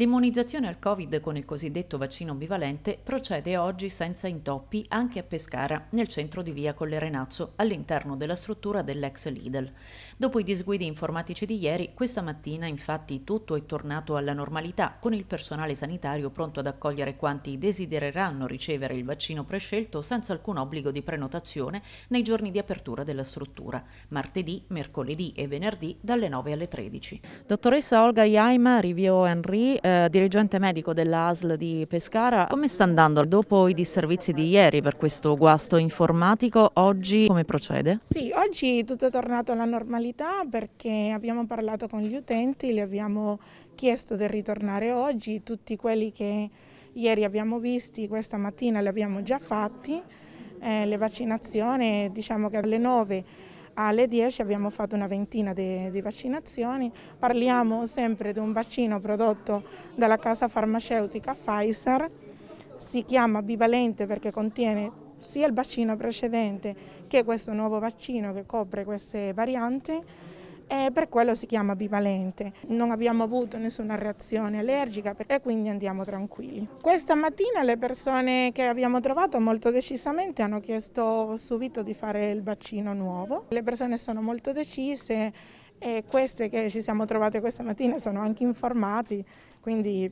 L'immunizzazione al Covid con il cosiddetto vaccino bivalente procede oggi senza intoppi anche a Pescara, nel centro di via Collerenazzo, all'interno della struttura dell'ex Lidl. Dopo i disguidi informatici di ieri, questa mattina infatti tutto è tornato alla normalità, con il personale sanitario pronto ad accogliere quanti desidereranno ricevere il vaccino prescelto senza alcun obbligo di prenotazione nei giorni di apertura della struttura, martedì, mercoledì e venerdì dalle 9 alle 13. Dottoressa Olga Iaima, Rivio Henry, eh, dirigente medico dell'ASL di Pescara. Come sta andando dopo i disservizi di ieri per questo guasto informatico? Oggi come procede? Sì, oggi tutto è tornato alla normalità perché abbiamo parlato con gli utenti, li abbiamo chiesto di ritornare oggi, tutti quelli che ieri abbiamo visti, questa mattina li abbiamo già fatti, eh, le vaccinazioni diciamo che alle 9 alle 10 abbiamo fatto una ventina di, vaccinazioni, parliamo sempre di un vaccino prodotto dalla casa farmaceutica Pfizer, si chiama bivalente perché contiene sia il vaccino precedente che questo nuovo vaccino che copre queste varianti e eh, per quello si chiama bivalente. Non abbiamo avuto nessuna reazione allergica e quindi andiamo tranquilli. Questa mattina le persone che abbiamo trovato molto decisamente hanno chiesto subito di fare il vaccino nuovo. Le persone sono molto decise e queste che ci siamo trovate questa mattina sono anche informati, quindi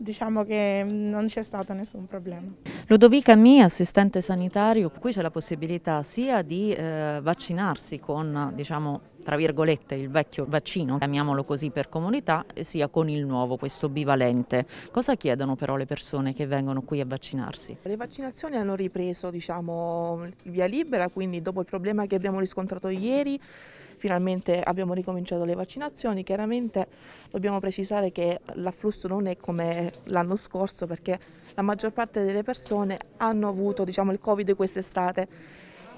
diciamo che non c'è stato nessun problema. Ludovica Mi, assistente sanitario, qui c'è la possibilità sia di eh, vaccinarsi con diciamo, tra virgolette il vecchio vaccino, chiamiamolo così per comunità, sia con il nuovo, questo bivalente. Cosa chiedono però le persone che vengono qui a vaccinarsi? Le vaccinazioni hanno ripreso diciamo, via libera, quindi dopo il problema che abbiamo riscontrato ieri finalmente abbiamo ricominciato le vaccinazioni. Chiaramente dobbiamo precisare che l'afflusso non è come l'anno scorso perché la maggior parte delle persone hanno avuto diciamo, il Covid quest'estate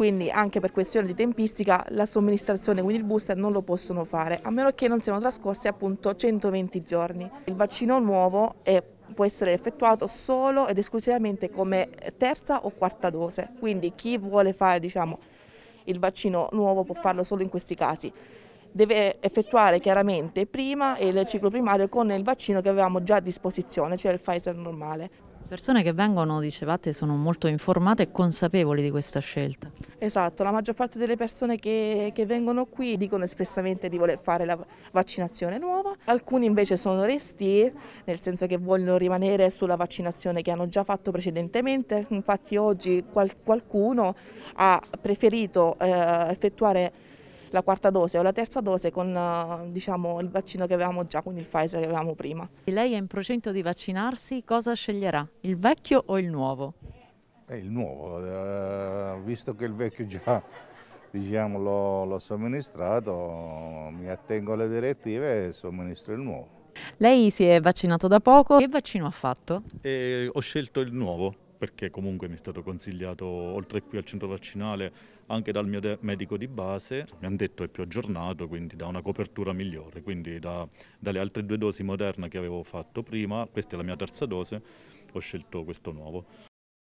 quindi anche per questione di tempistica la somministrazione, quindi il booster, non lo possono fare, a meno che non siano trascorsi appunto 120 giorni. Il vaccino nuovo è può essere effettuato solo ed esclusivamente come terza o quarta dose, quindi chi vuole fare diciamo, il vaccino nuovo può farlo solo in questi casi. Deve effettuare chiaramente prima il ciclo primario con il vaccino che avevamo già a disposizione, cioè il Pfizer normale. Le persone che vengono, dicevate, sono molto informate e consapevoli di questa scelta. Esatto, la maggior parte delle persone che, che vengono qui dicono espressamente di voler fare la vaccinazione nuova, alcuni invece sono resti, nel senso che vogliono rimanere sulla vaccinazione che hanno già fatto precedentemente, infatti oggi qual qualcuno ha preferito eh, effettuare la quarta dose o la terza dose con diciamo, il vaccino che avevamo già, quindi il Pfizer che avevamo prima. Lei è in procinto di vaccinarsi, cosa sceglierà? Il vecchio o il nuovo? È il nuovo, eh, visto che il vecchio già diciamo, l'ho somministrato, mi attengo alle direttive e somministro il nuovo. Lei si è vaccinato da poco, che vaccino ha fatto? Eh, ho scelto il nuovo perché comunque mi è stato consigliato oltre qui al centro vaccinale anche dal mio medico di base, mi hanno detto che è più aggiornato, quindi dà una copertura migliore, quindi da, dalle altre due dosi moderne che avevo fatto prima, questa è la mia terza dose, ho scelto questo nuovo.